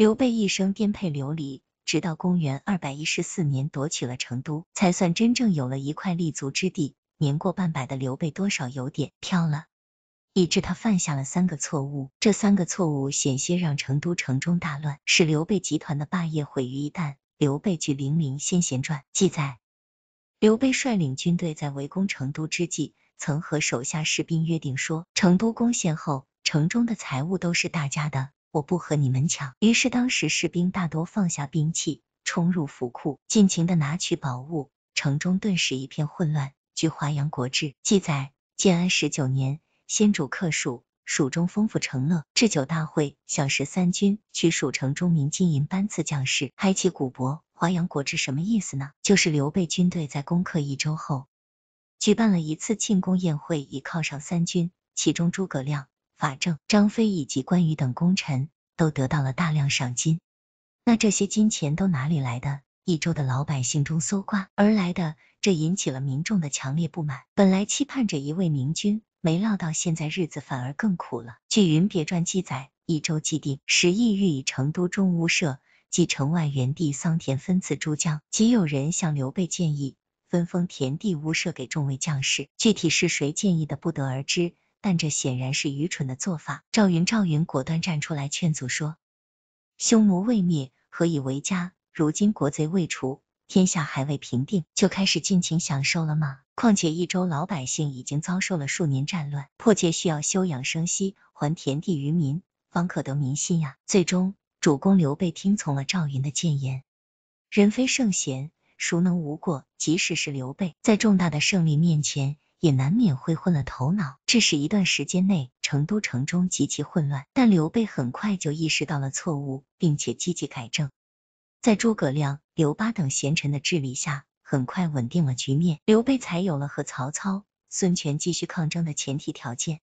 刘备一生颠沛流离，直到公元二百一十四年夺取了成都，才算真正有了一块立足之地。年过半百的刘备，多少有点飘了，以致他犯下了三个错误。这三个错误险些让成都城中大乱，使刘备集团的霸业毁于一旦。《刘备据《零陵先贤传》记载，刘备率领军队在围攻成都之际，曾和手下士兵约定说：成都攻陷后，城中的财物都是大家的。我不和你们抢。于是当时士兵大多放下兵器，冲入府库，尽情的拿取宝物，城中顿时一片混乱。据《华阳国志》记载，建安十九年，先主克蜀，蜀中丰富，城乐置酒大会，享食三军，取蜀城中民金银班次将士，开启鼓帛。《华阳国志》什么意思呢？就是刘备军队在攻克益州后，举办了一次庆功宴会，以犒赏三军，其中诸葛亮。法正、张飞以及关羽等功臣都得到了大量赏金，那这些金钱都哪里来的？益州的老百姓中搜刮而来的，这引起了民众的强烈不满。本来期盼着一位明君，没料到现在日子反而更苦了。据《云别传》记载，益州既定，十亿欲以成都中屋舍及城外原地桑田分赐诸将，即有人向刘备建议分封田地屋舍给众位将士。具体是谁建议的，不得而知。但这显然是愚蠢的做法。赵云，赵云果断站出来劝阻说：“匈奴未灭，何以为家？如今国贼未除，天下还未平定，就开始尽情享受了吗？况且益州老百姓已经遭受了数年战乱，迫切需要休养生息，还田地于民，方可得民心呀！”最终，主公刘备听从了赵云的谏言。人非圣贤，孰能无过？即使是刘备，在重大的胜利面前，也难免会混了头脑，致使一段时间内成都城中极其混乱。但刘备很快就意识到了错误，并且积极改正。在诸葛亮、刘巴等贤臣的治理下，很快稳定了局面，刘备才有了和曹操、孙权继续抗争的前提条件。